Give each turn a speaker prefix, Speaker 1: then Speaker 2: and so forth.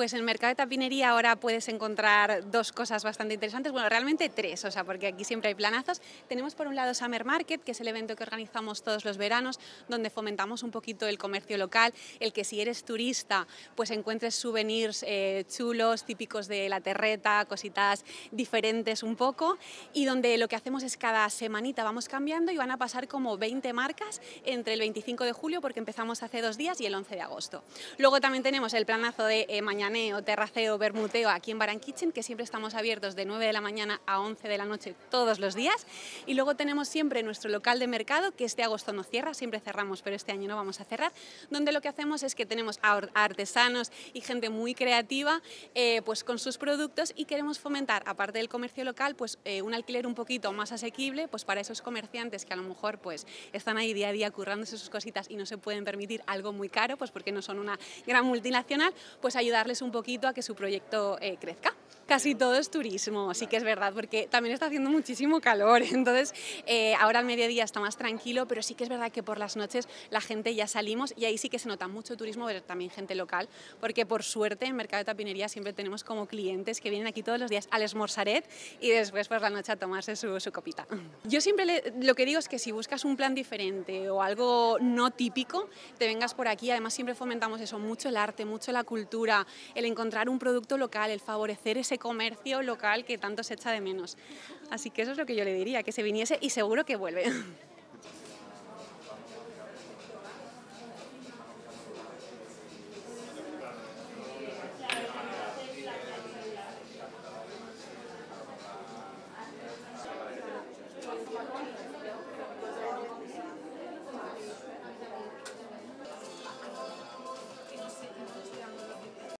Speaker 1: Pues en el mercado de tapinería ahora puedes encontrar dos cosas bastante interesantes, bueno, realmente tres, o sea, porque aquí siempre hay planazos. Tenemos por un lado Summer Market, que es el evento que organizamos todos los veranos, donde fomentamos un poquito el comercio local, el que si eres turista, pues encuentres souvenirs eh, chulos, típicos de la terreta, cositas diferentes un poco, y donde lo que hacemos es cada semanita vamos cambiando y van a pasar como 20 marcas entre el 25 de julio, porque empezamos hace dos días, y el 11 de agosto. Luego también tenemos el planazo de eh, mañana o terraceo, bermuteo aquí en Baran Kitchen, que siempre estamos abiertos de 9 de la mañana a 11 de la noche todos los días. Y luego tenemos siempre nuestro local de mercado, que este agosto no cierra, siempre cerramos, pero este año no vamos a cerrar, donde lo que hacemos es que tenemos a artesanos y gente muy creativa eh, pues con sus productos y queremos fomentar, aparte del comercio local, pues eh, un alquiler un poquito más asequible pues para esos comerciantes que a lo mejor pues están ahí día a día currándose sus cositas y no se pueden permitir algo muy caro, pues porque no son una gran multinacional, pues ayudarles un poquito a que su proyecto eh, crezca. Casi todo es turismo, sí que es verdad, porque también está haciendo muchísimo calor, entonces eh, ahora al mediodía está más tranquilo, pero sí que es verdad que por las noches la gente ya salimos y ahí sí que se nota mucho turismo, pero también gente local, porque por suerte en Mercado de Tapinería siempre tenemos como clientes que vienen aquí todos los días al esmorzaret y después por la noche a tomarse su, copita. Yo siempre lo que digo es que si buscas un plan diferente o algo no típico, te vengas por aquí, además siempre fomentamos eso, mucho el arte, mucho la cultura, el encontrar un producto local, el favorecer ese comercio local que tanto se echa de menos. Así que eso es lo que yo le diría, que se viniese y seguro que vuelve.